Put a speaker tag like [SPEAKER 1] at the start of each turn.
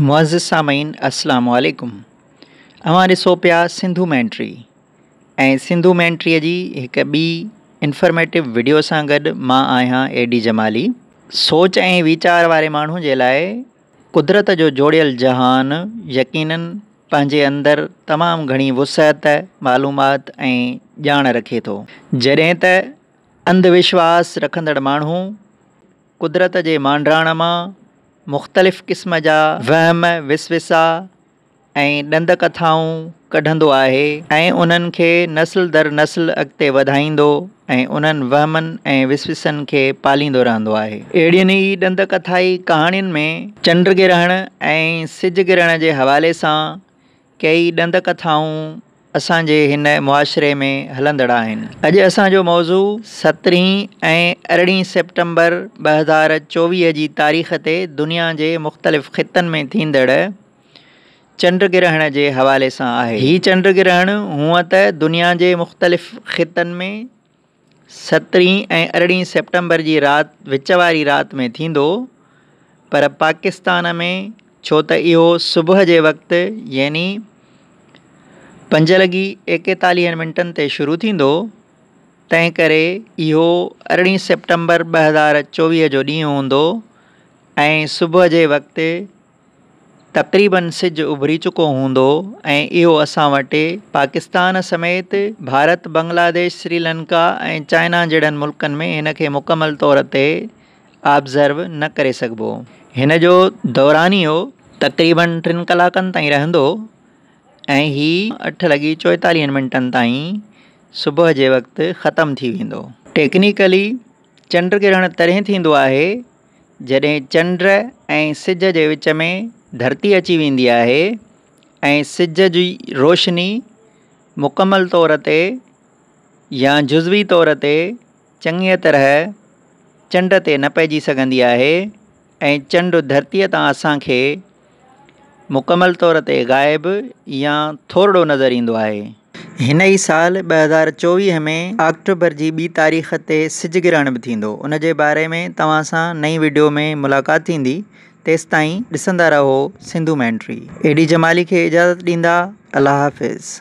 [SPEAKER 1] मज़ सामीन असलकुम हमारे पा सिंधु मैंट्री ए सिंधु मैंट्री की एक बी इंफॉर्मेटिव वीडियो से गॾु एडी जमाली सोच ए वीचार वे माण्हू जे लाइ कुदरत जो जोड़ियल जहान यकीनन पंहिंजे अंदरि तमाम घनी वुसत मालूमात ऐं रखे तो जॾहिं त अंधविश्वास रखंदड़ मू कुदरत जे मांडराण मां मुख़्तलिफ़ क़िस्म जा वहम विसविसा ऐं ॾंद कथाऊं कढंदो आहे ऐं उन्हनि खे नसल दर नसुल अॻिते वधाईंदो ऐं उन्हनि वहमनि ऐं विसविसनि खे पालींदो रहंदो आहे अहिड़ियुनि ई ॾंद कथाई कहाणियुनि में चंडु ग्रहण ऐं सिज ग्रहण जे हवाले सां कई ॾंद कथाऊं असांजे हिन मुआशिरे में हलंदड़ अज असो मौज़ू सत्रहीं ऐं अरिड़हीं सेप्टेम्बर ॿ हज़ार चोवीह जी तारीख़ ते दुनिया जे मुख़्तलिफ़ ख़ितनि में थींदड़ चंड ग्रहण के हवाले से है हीउ चंड ग्रहण हूअं त दुनिया के मुख़्तलिफ़ ख़ितनि में सत्रहीं ऐं अरिड़हीं सेप्टेम्बर की रात विचवारी रात में थींदो पर पाकिस्तान में छो तो इो सुबुह जे वक़्तु यानी पंज लॻी एकतालीह मिंटनि ते शुरू थींदो तंहिं करे इहो अरिड़हीं सेप्टेंबर ॿ हज़ार चोवीह जो ॾींहुं हूंदो ऐं सुबुह जे वक़्ति तक़रीबन सिज उभरी चुको हूंदो ऐं इहो असां वटि पाकिस्तान समेत भारत बांग्लादेश श्रीलंका ऐं चाइना जहिड़नि मुल्कनि में हिन खे मुकमल तौर ते ऑब्ज़र्व न करे सघिबो हिन जो दौरानि इहो तक़रीबनि टिनि कलाकनि ताईं रहंदो ऐं हीअ अठ लॻी चोएतालीहनि मिंटनि ताईं सुबुह जे वक़्तु ख़तमु थी वेंदो टेक्निकली चंड ग्रहण तॾहिं थींदो आहे जॾहिं चंड ऐं सिज जे विच में धरती अची वेंदी आहे ऐं सिज जी रोशनी मुकमल तौर ते या जुज़वी तौर ते चङीअ तरह चंड ते न पइजी सघंदी आहे ऐं चंड धरतीअ तां असांखे मुकमल तौर ते ग़ाइबु या थोरो नज़र ईंदो आहे हिन ई साल ॿ हज़ार चोवीह में आक्टूबर जी ॿी तारीख़ ते सिज ग्रहण बि थींदो उन जे बारे में तव्हां सां नई वीडियो में मुलाक़ात थींदी तेसि ताईं ॾिसंदा रहो सिंधू मैंट्री एॾी जमाली खे इजाज़त ॾींदा अलाह हाफ़िज़